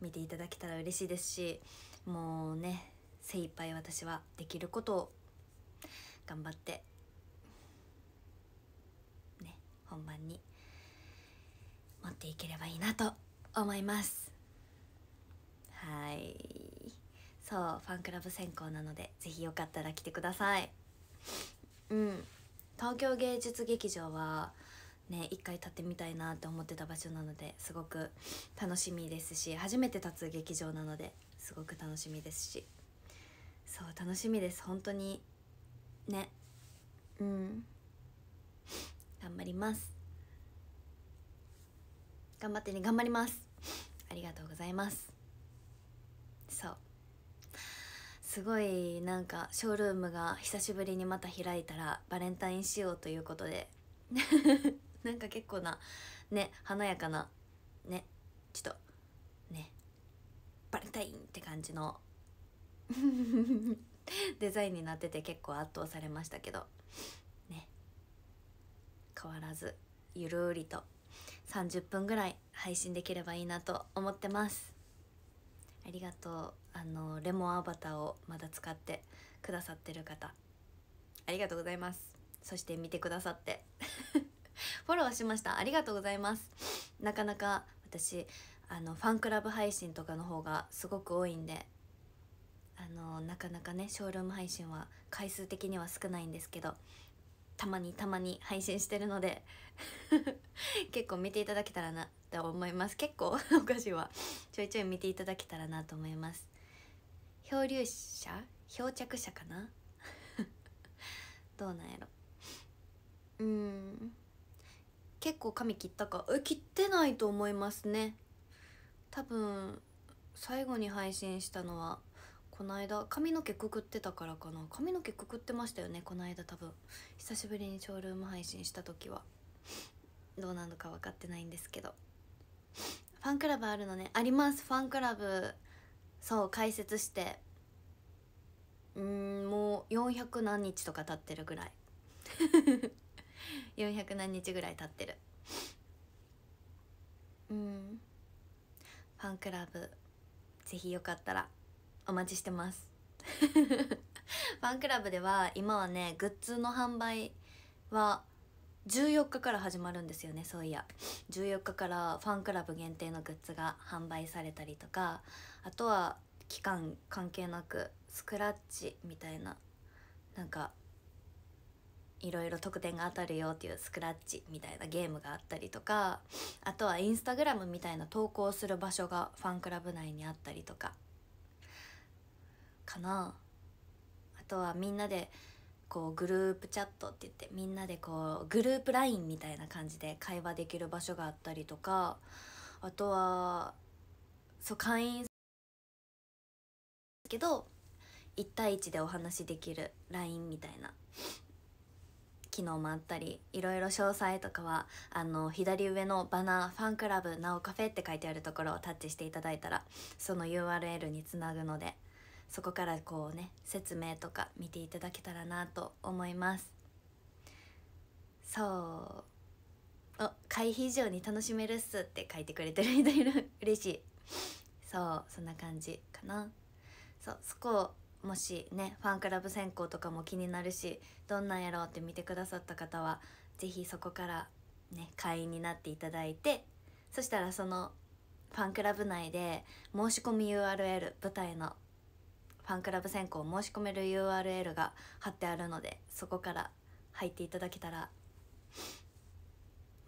見ていただけたら嬉しいですしもうね精一杯私はできることを頑張ってね本番に持っていければいいなと思いますはいそうファンクラブ選考なので是非よかったら来てくださいうん東京芸術劇場はね一回立ってみたいなって思ってた場所なのですごく楽しみですし初めて立つ劇場なのですごく楽しみですしそう楽しみです本当にねうん頑張ります頑張ってね頑張りますありがとうございますそうすごいなんかショールームが久しぶりにまた開いたらバレンタイン仕様ということでなんか結構なね華やかなねちょっとねバレンタインって感じの デザインになってて結構圧倒されましたけどね変わらずゆるりと30分ぐらい配信できればいいなと思ってますありがとうあのレモンアバターをまだ使ってくださってる方ありがとうございますそして見てくださってフォローしましたありがとうございますなかなか私あのファンクラブ配信とかの方がすごく多いんであのなかなかねショールーム配信は回数的には少ないんですけどたまにたまに配信してるので 結構見ていただけたらなと思います結構 お菓子はちょいちょい見ていただけたらなと思います漂流者漂着者かな どうなんやろうん結構髪切ったかえ切ってないと思いますね多分最後に配信したのはこの間髪の毛くくってたからかな髪の毛くくってましたよねこの間多分久しぶりにショールーム配信した時はどうなのか分かってないんですけどファンクラブあるのねありますファンクラブそう解説してうんもう400何日とか経ってるぐらい400何日ぐらい経ってるうんファンクラブぜひよかったらお待ちしてます ファンクラブでは今はねグッズの販売は14日から始まるんですよねそういや14日からファンクラブ限定のグッズが販売されたりとかあとは期間関係なくスクラッチみたいななんかいろいろ特典が当たるよっていうスクラッチみたいなゲームがあったりとかあとはインスタグラムみたいな投稿する場所がファンクラブ内にあったりとかかなあとはみんなでこうグループチャットって言ってみんなでこうグループ LINE みたいな感じで会話できる場所があったりとかあとはそう会員けど1対1でお話できる LINE みたいな機能もあったりいろいろ詳細とかはあの左上のバナー「ファンクラブなおカフェ」って書いてあるところをタッチしていただいたらその URL につなぐのでそこからこうね説明とか見ていただけたらなと思いますそうお会費以上に楽しめるっすって書いてくれてる人いる嬉しいそうそんな感じかなそうそこもしねファンクラブ選考とかも気になるしどんなんやろうって見てくださった方は是非そこからね会員になっていただいてそしたらそのファンクラブ内で申し込み URL 舞台のファンクラブ選考を申し込める URL が貼ってあるのでそこから入っていただけたら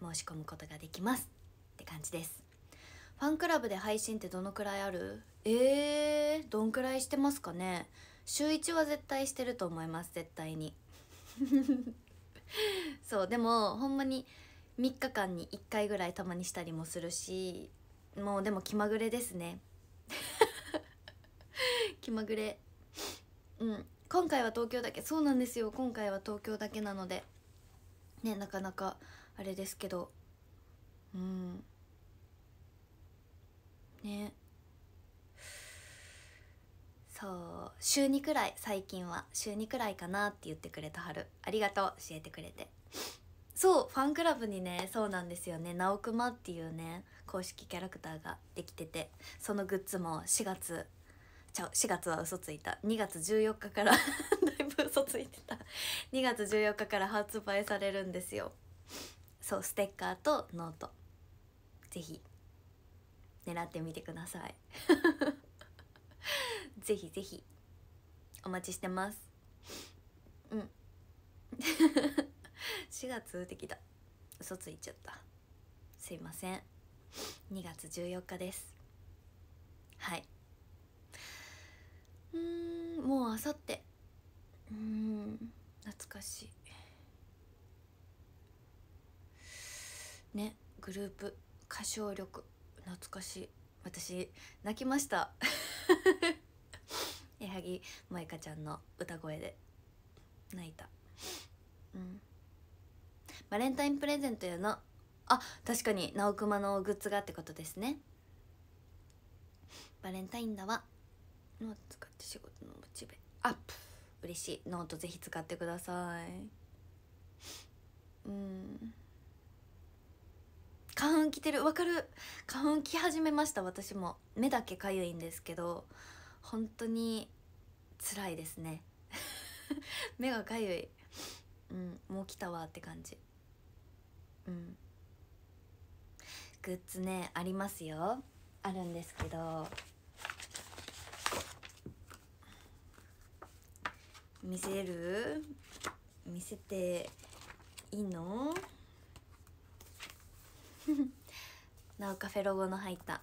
申し込むことができますって感じですファンクラブで配信ってどのくらいあるえー、どんくらいしてますかね週1は絶対してると思います絶対に そうでもほんまに3日間に1回ぐらいたまにしたりもするしもうでも気まぐれですね 気まぐれうん今回は東京だけそうなんですよ今回は東京だけなのでねなかなかあれですけどうんねそう週2くらい最近は週2くらいかなって言ってくれたはるありがとう教えてくれてそうファンクラブにねそうなんですよね直熊っていうね公式キャラクターができててそのグッズも4月ちゃう4月は嘘ついた2月14日から だいぶ嘘ついてた2月14日から発売されるんですよそうステッカーとノート是非狙ってみてくださいぜひぜひお待ちしてますうん4 月ってきた嘘ついちゃったすいません2月14日ですはいうんもうあさってうん懐かしいねグループ歌唱力懐かしい私泣きました 萌舞香ちゃんの歌声で泣いたうんバレンタインプレゼントやのあ確かに直熊のグッズがってことですねバレンタインだわノート使って仕事のモチベアップ嬉しいノートぜひ使ってくださいうん花粉きてるわかる花粉き始めました私も目だけかゆいんですけど本当に辛いですね 目がかゆい、うん、もう来たわって感じうんグッズねありますよあるんですけど見せる見せていいの なおカフェロゴの入った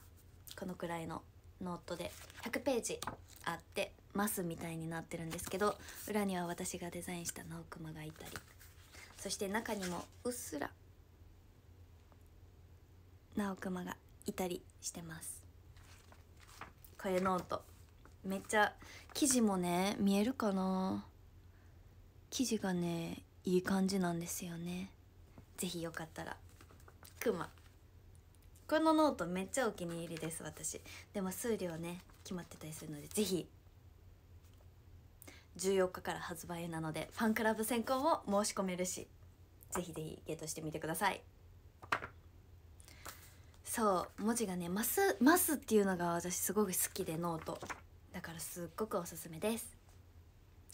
このくらいのノートで100ページあってますみたいになってるんですけど裏には私がデザインした直熊がいたりそして中にもうっすら直熊がいたりしてますこれノートめっちゃ生地もね見えるかな生地がねいい感じなんですよね是非よかったらくまこのノートめっちゃお気に入りです私でも数量ね決まってたりするので是非14日から発売なのでファンクラブ選考も申し込めるしぜひぜひゲットしてみてくださいそう文字がねます」マスっていうのが私すごく好きでノートだからすっごくおすすめです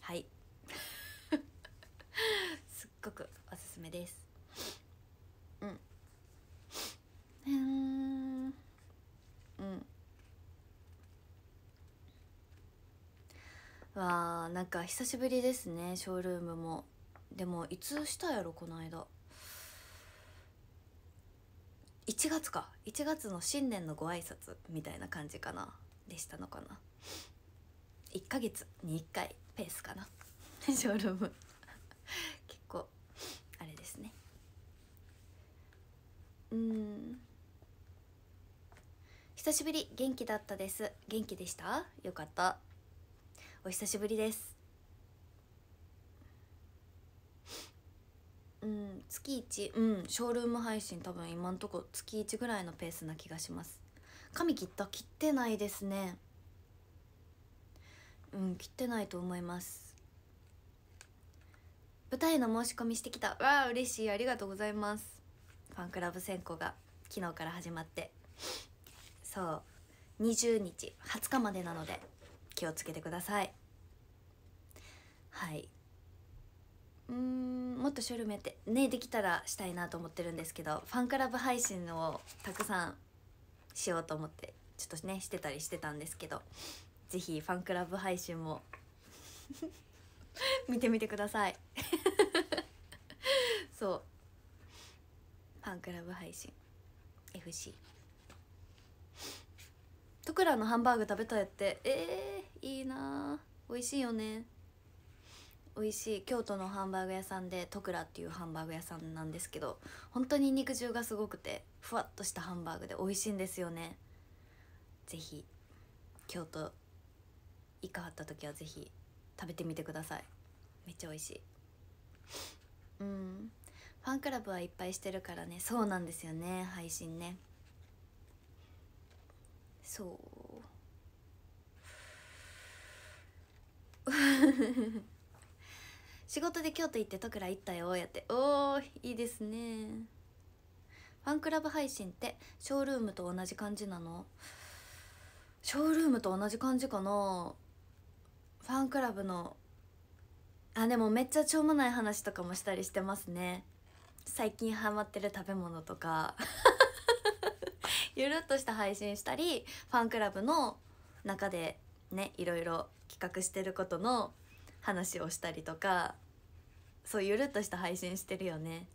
はい すっごくおすすめですうんうんわーなんか久しぶりですねショールームもでもいつしたやろこの間1月か1月の新年のご挨拶みたいな感じかなでしたのかな1ヶ月に1回ペースかな ショールーム結構あれですねうん久しぶり元気だったです元気でしたよかったお久しぶりですうん月1うんショールーム配信多分今んとこ月1ぐらいのペースな気がします髪切った切ってないですねうん切ってないと思います舞台の申し込みしてきたわあ嬉しいありがとうございますファンクラブ選考が昨日から始まってそう20日20日までなので気をつけてくださいはいうーんもっとショルメってねできたらしたいなと思ってるんですけどファンクラブ配信をたくさんしようと思ってちょっとねしてたりしてたんですけど是非ファンクラブ配信も 見てみてください そうファンクラブ配信 FC トクラのハンバーグ食べたいってええーいいな美味しいよね美味しい京都のハンバーグ屋さんでトクラっていうハンバーグ屋さんなんですけど本当に肉汁がすごくてふわっとしたハンバーグで美味しいんですよね是非京都行かはった時は是非食べてみてくださいめっちゃ美味しいうんファンクラブはいっぱいしてるからねそうなんですよね配信ねそう 仕事で京都行って徳良行ったよやっておーいいですねファンクラブ配信ってショールームと同じ感じなのショールームと同じ感じかなファンクラブのあでもめっちゃしょうもない話とかもしたりしてますね最近ハマってる食べ物とか ゆるっとした配信したりファンクラブの中でねいろいろ企画してることの話をしたりとかそうゆるっとした配信してるよね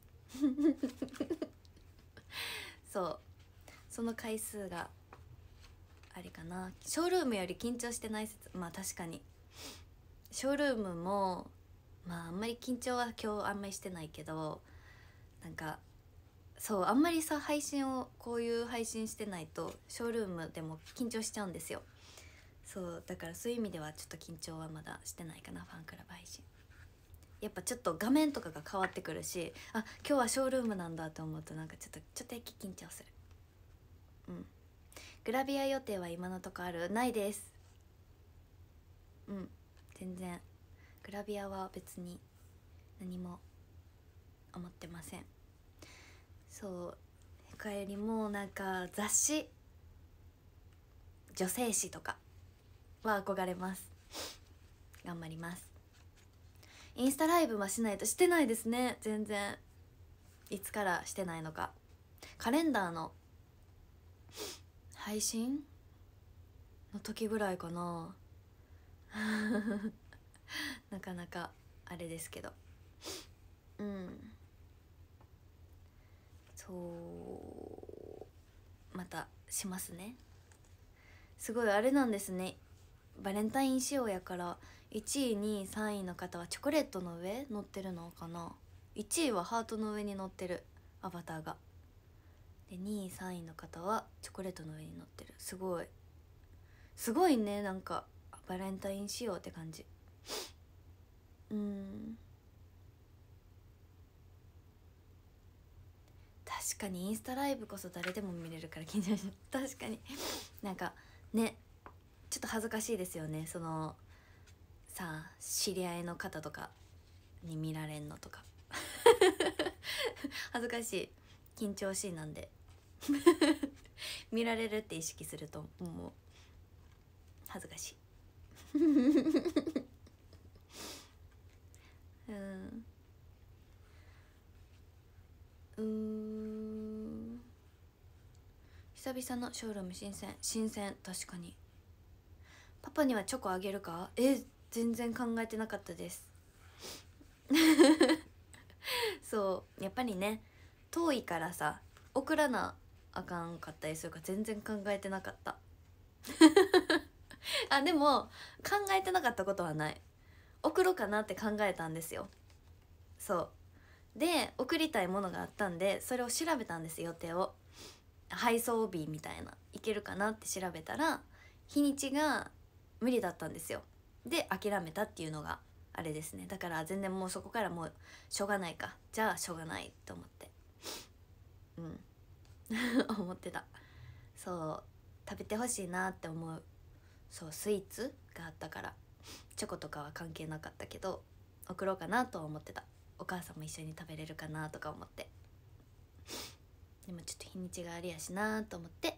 そうその回数があれかなショールームより緊張してない説まあ確かにショールームもまああんまり緊張は今日あんまりしてないけどなんかそうあんまりさ配信をこういう配信してないとショールームでも緊張しちゃうんですよそうだからそういう意味ではちょっと緊張はまだしてないかなファンクラブ配信やっぱちょっと画面とかが変わってくるしあ今日はショールームなんだと思うとなんかちょっとちょっとだけ緊張するうんグラビア予定は今のとこあるないですうん全然グラビアは別に何も思ってませんそう他よりもなんか雑誌女性誌とかは憧れます頑張りますインスタライブはしないとしてないですね全然いつからしてないのかカレンダーの配信の時ぐらいかな なかなかあれですけどうんそうまたしますねすごいあれなんですねバレンタイン仕様やから1位2位3位の方はチョコレートの上乗ってるのかな1位はハートの上に乗ってるアバターがで2位3位の方はチョコレートの上に乗ってるすごいすごいねなんかバレンタイン仕様って感じうん確かにインスタライブこそ誰でも見れるから緊張し確かになんかねちょっと恥ずかしいですよねそのさあ知り合いの方とかに見られんのとか 恥ずかしい緊張しいなんで 見られるって意識するともう恥ずかしい うんうん久々のショールーム新鮮新鮮確かにパパにはチョコあげるかえ全然考えてなかったです そうやっぱりね遠いからさ送らなあかんかったりするから全然考えてなかった あでも考えてなかったことはない送ろうかなって考えたんですよそうで送りたいものがあったんでそれを調べたんです予定を配送日みたいないけるかなって調べたら日にちが無理だったんですよで諦めたっていうのがあれですねだから全然もうそこからもうしょうがないかじゃあしょうがないと思ってうん 思ってたそう食べてほしいなって思うそうスイーツがあったからチョコとかは関係なかったけど送ろうかなとは思ってたお母さんも一緒に食べれるかなとか思ってでもちょっと日にちがありやしなと思って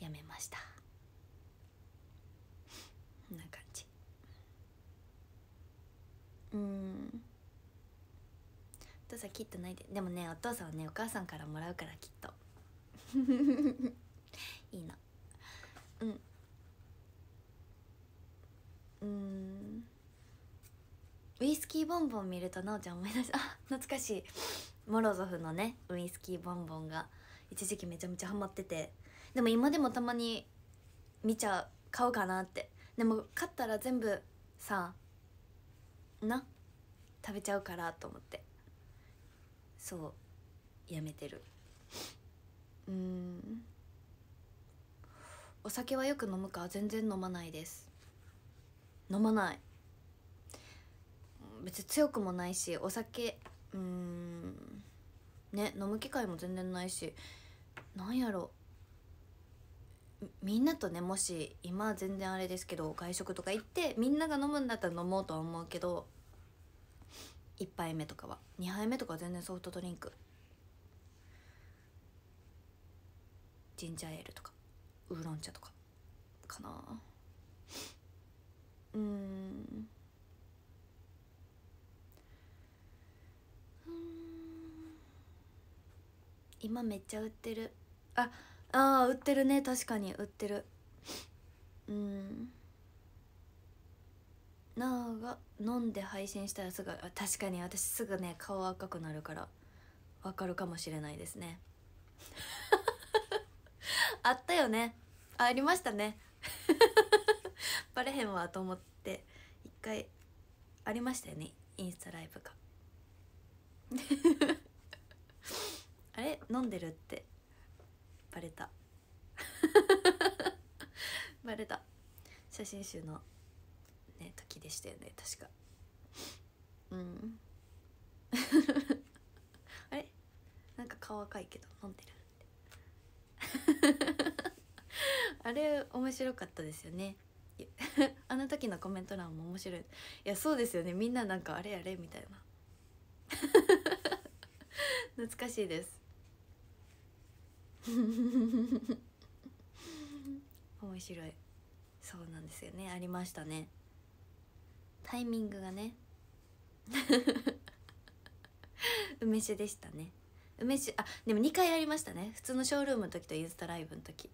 やめましたな感じうんお父さんきっとないででもねお父さんはねお母さんからもらうからきっと いいのうんうんウイスキーボンボン見るとなおちゃん思い出したあ懐かしいモロゾフのねウイスキーボンボンが一時期めちゃめちゃハマっててでも今でもたまに見ちゃう買おうかなってでも買ったら全部さな食べちゃうからと思ってそうやめてるうんお酒はよく飲むか全然飲まないです飲まない別に強くもないしお酒うんね飲む機会も全然ないしなんやろうみんなとねもし今は全然あれですけど外食とか行ってみんなが飲むんだったら飲もうとは思うけど1杯目とかは2杯目とか全然ソフトドリンクジンジャーエールとかウーロン茶とかかなうん今めっちゃ売ってるあっああ売ってるね確かに売ってるうんなあが飲んで配信したらすぐ確かに私すぐね顔赤くなるからわかるかもしれないですね あったよねありましたね バレへんわと思って一回ありましたよねインスタライブが あれ飲んでるってバレた バレた写真集のね時でしたよね確かうん あれなんか顔赤いけど飲んでる あれ面白かったですよねあの時のコメント欄も面白いいやそうですよねみんななんかあれあれみたいな懐かしいです 面白いそうなんですよねありましたねタイミングがね 梅酒でしたね梅酒あでも2回やりましたね普通のショールームの時とインスタライブの時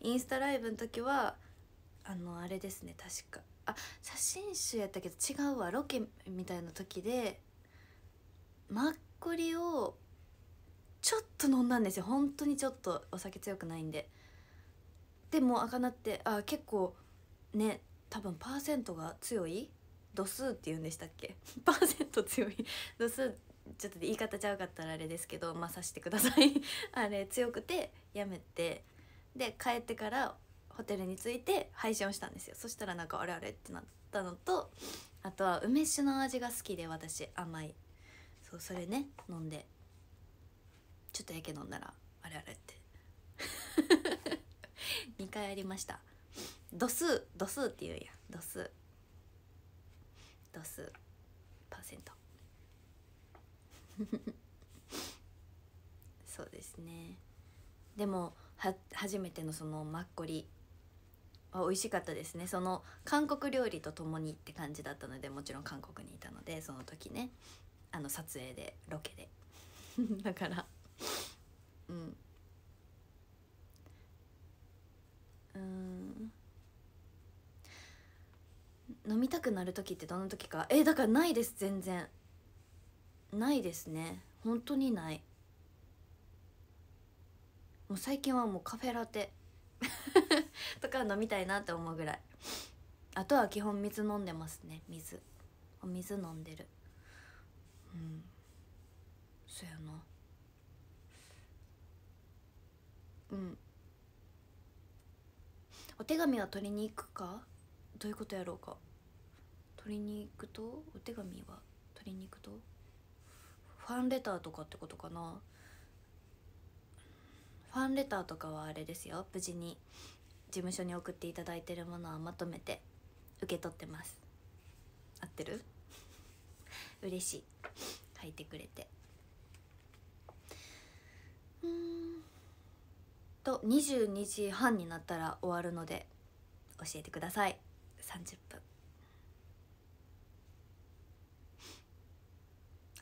インスタライブの時はあのあれですね確かあ写真集やったけど違うわロケみたいな時でマッコリをちょっと飲んだんですよ本当にちょっとお酒強くないんででもあかなってあ結構ね多分パーセントが強い度数って言うんでしたっけ パーセント強い度数ちょっと言い方ちゃうかったらあれですけどまあさしてください あれ強くてやめてで帰ってからホテルに着いて配信をしたんですよそしたらなんかあれあれってなったのとあとは梅酒の味が好きで私甘いそうそれね飲んでちょっとやけ飲んだらあれあれって2 回ありました度数度数っていうや度数度数パーセント そうですねでもは初めてのそのマッコリは美味しかったですねその韓国料理と共にって感じだったのでもちろん韓国にいたのでその時ねあの撮影でロケで だからうんうん飲みたくなる時ってどの時かえだからないです全然ないですね本当にないもう最近はもうカフェラテ とか飲みたいなって思うぐらいあとは基本水飲んでますね水お水飲んでるうんそやなうんお手紙は取りに行くかどういうことやろうか取りに行くとお手紙は取りに行くとファンレターとかってことかなファンレターとかはあれですよ無事に事務所に送っていただいてるものはまとめて受け取ってます合ってる 嬉しい書いてくれてうんと22時半になったら終わるので教えてください30分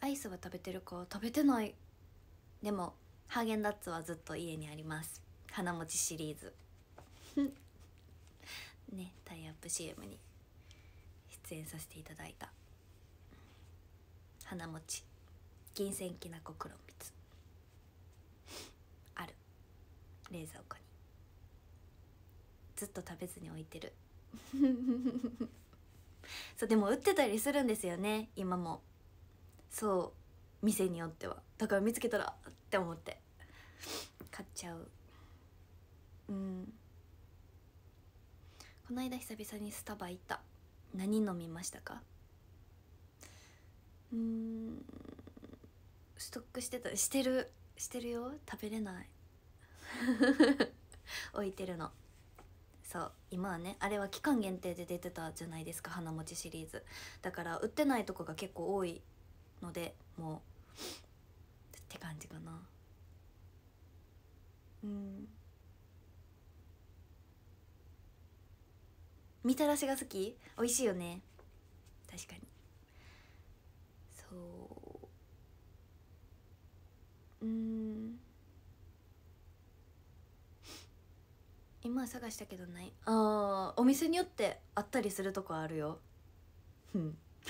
アイスは食べてるか食べてないでもハーゲンダッツはずっと家にあります花もちシリーズ ねタイアップ CM に出演させていただいた花もち銀線きなこ黒蜜冷蔵庫にずっと食べずに置いてる そうでも売ってたりするんですよね今もそう店によってはだから見つけたらって思って買っちゃううんこの間久々にスタバ行った何飲みましたかうんストックしてたしてるしてるよ食べれない 置いてるのそう今はねあれは期間限定で出てたじゃないですか花持ちシリーズだから売ってないとこが結構多いのでもうって感じかなうんみたらしが好き美味しいよね確かにそううん今探したけどないあお店によってあったりするとこあるよ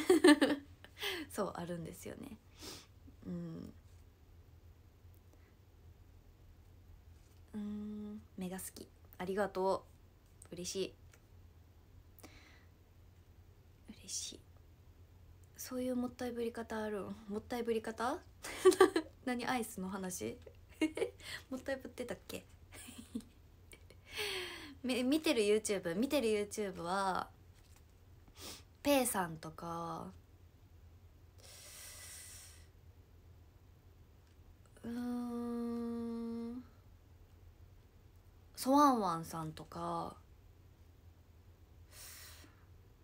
そうあるんですよねうんうん目が好きありがとう嬉しい嬉しいそういうもったいぶり方あるもったいぶり方 何アイスの話 もったいぶってたっけ 見てる YouTube 見てる YouTube はペイさんとかうんソワンワンさんとか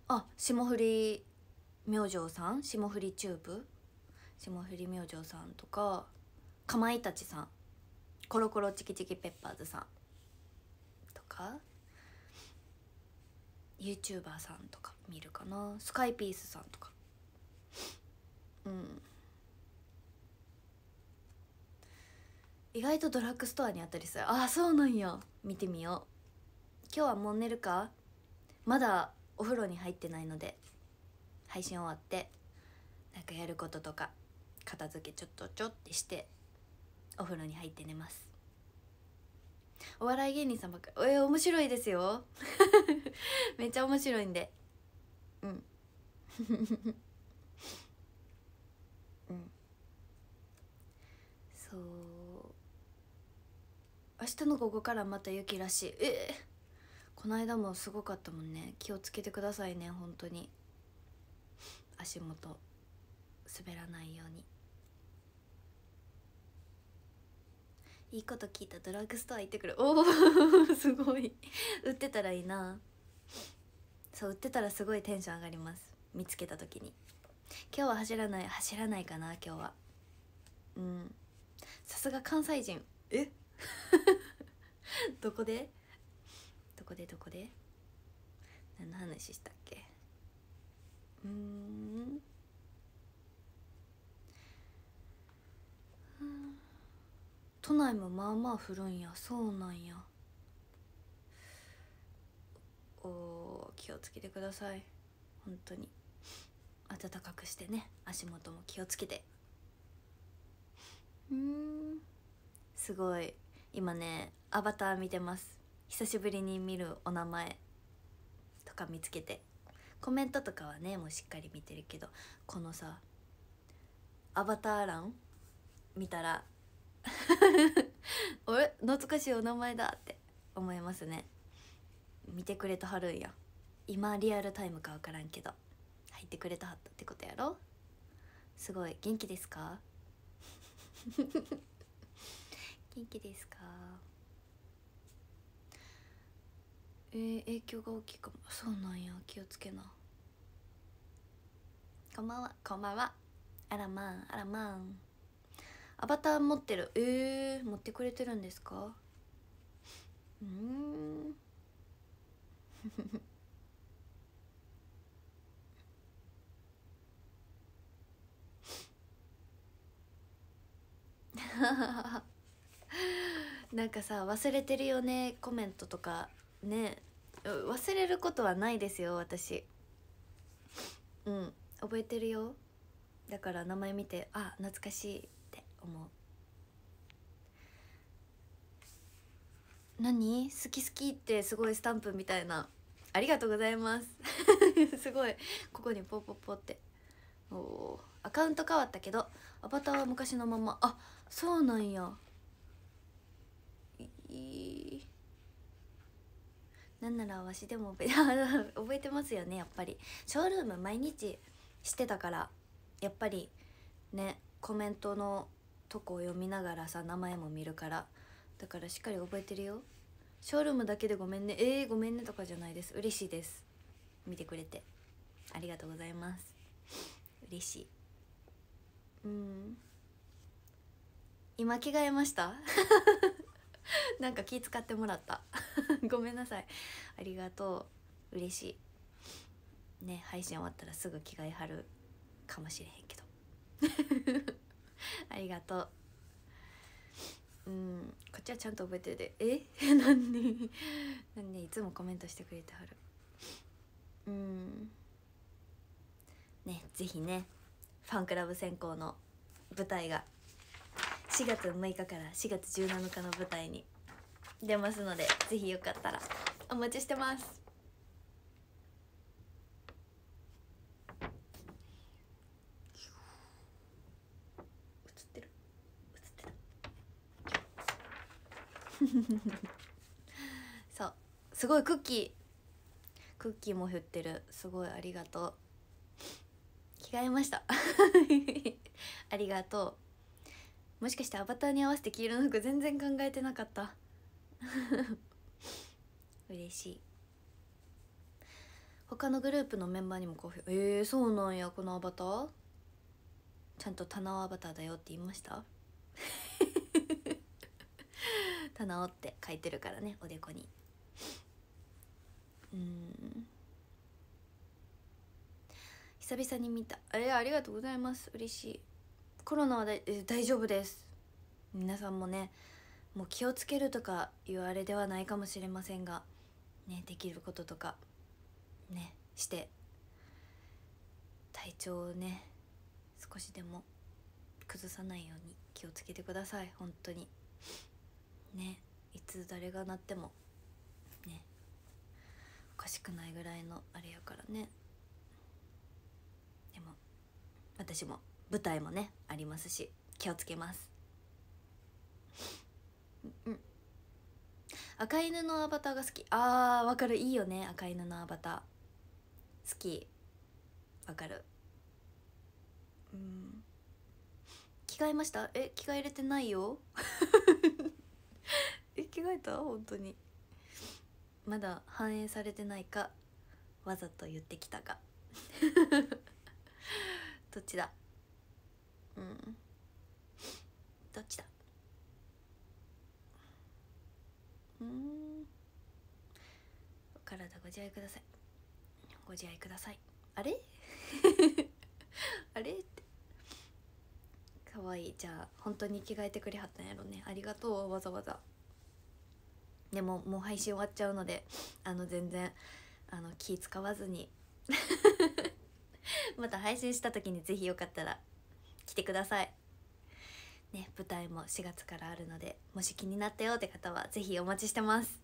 あ霜降り明星さん霜降りチューブ霜降り明星さんとかかまいたちさんコロコロチキチキペッパーズさんか YouTuber さんとか見るかなスカイピースさんとかうん意外とドラッグストアにあったりするああそうなんや見てみよう今日はもう寝るかまだお風呂に入ってないので配信終わってなんかやることとか片付けちょっとちょってしてお風呂に入って寝ますお笑い芸人さんばっかりえ面白いですよ めっちゃ面白いんでうん うんそう明日の午後からまた雪らしいえー、この間もすごかったもんね気をつけてくださいね本当に足元滑らないように。いいこと聞いたドラッグストア行ってくるおお すごい売ってたらいいなそう売ってたらすごいテンション上がります見つけた時に今日は走らない走らないかな今日はうんさすが関西人え どこでどこでどこで何の話したっけうん都内もまあまあ降るんやそうなんやお気をつけてください本当に暖かくしてね足元も気をつけてうんすごい今ねアバター見てます久しぶりに見るお名前とか見つけてコメントとかはねもうしっかり見てるけどこのさアバター欄見たら俺 懐かしいお名前だって思いますね見てくれたはるんや今リアルタイムか分からんけど入ってくれたはったってことやろすごい元気ですか 元気ですかえー、影響が大きいかもそうなんや気をつけなこんばんはこんばんはあらまんあらまんアバター持ってるえー、持ってくれてるんですかうん なんかさ忘れてるよねコメントとかね忘れることはないですよ私うん覚えてるよだから名前見てあ懐かしい思う何好き好きってすごいスタンプみたいなありがとうございます すごいここにポポポっておアカウント変わったけどアバターは昔のままあそうなんやいなんならわしでも 覚えてますよねやっぱりショールーム毎日してたからやっぱりねコメントのとこを読みながらさ名前も見るからだからしっかり覚えてるよショールームだけでごめんねえー、ごめんねとかじゃないです嬉しいです見てくれてありがとうございます嬉しいうん今着替えました なんか気使ってもらった ごめんなさいありがとう嬉しいね配信終わったらすぐ着替えはるかもしれへんけど ありがとううんこっちはちゃんと覚えてるでえ なんでなんでいつもコメントしてくれてはるうんねぜひねファンクラブ選考の舞台が4月6日から4月17日の舞台に出ますのでぜひよかったらお待ちしてますすごいクッキークッキーも振ってるすごいありがとう着替えました ありがとうもしかしてアバターに合わせて黄色の服全然考えてなかった 嬉しい他のグループのメンバーにも好評えー、そうなんやこのアバターちゃんと棚アバターだよって言いました 棚をって書いてるからねおでこに。久々に見たえありがとうございます嬉しいコロナは大丈夫です皆さんもねもう気をつけるとか言うあれではないかもしれませんがねできることとかねして体調をね少しでも崩さないように気をつけてください本当にねいつ誰がなってもねおかしくないぐらいのあれやからね私も舞台もねありますし気をつけます赤犬のアバターが好きあーわかるいいよね赤犬のアバター好きわかるうん着替えましたえ着替えれてないよ え着替えた本当にまだ反映されてないかわざと言ってきたがどっちだうんどっちだうんお体ご自愛くださいご自愛くださいあれ あれってかわいいじゃあ本当に着替えてくれはったんやろねありがとうわざわざでももう配信終わっちゃうのであの全然あの気使わずに また配信した時に是非よかったら来てくださいね舞台も4月からあるのでもし気になったよって方は是非お待ちしてます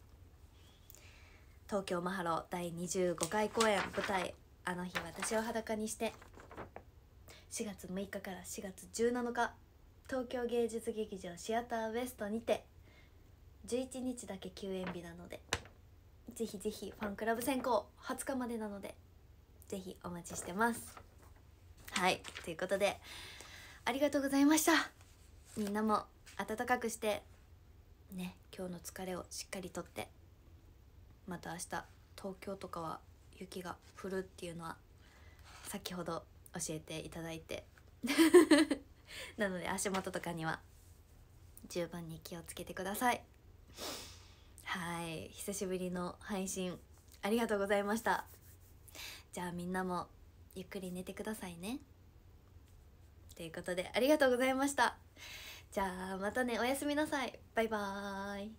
東京マハロ第25回公演舞台「あの日私を裸にして」4月6日から4月17日東京芸術劇場シアターウエストにて11日だけ休演日なのでぜひぜひファンクラブ選考20日までなのでぜひお待ちしてますはいということでありがとうございましたみんなも暖かくしてね今日の疲れをしっかりとってまた明日東京とかは雪が降るっていうのは先ほど教えていただいて なので足元とかには十分に気をつけてくださいはい久しぶりの配信ありがとうございましたじゃあみんなもゆっくり寝てくださいねということでありがとうございましたじゃあまたねおやすみなさいバイバーイ